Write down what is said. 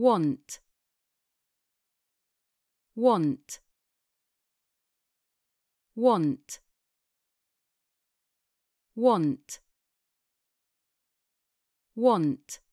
want want want want want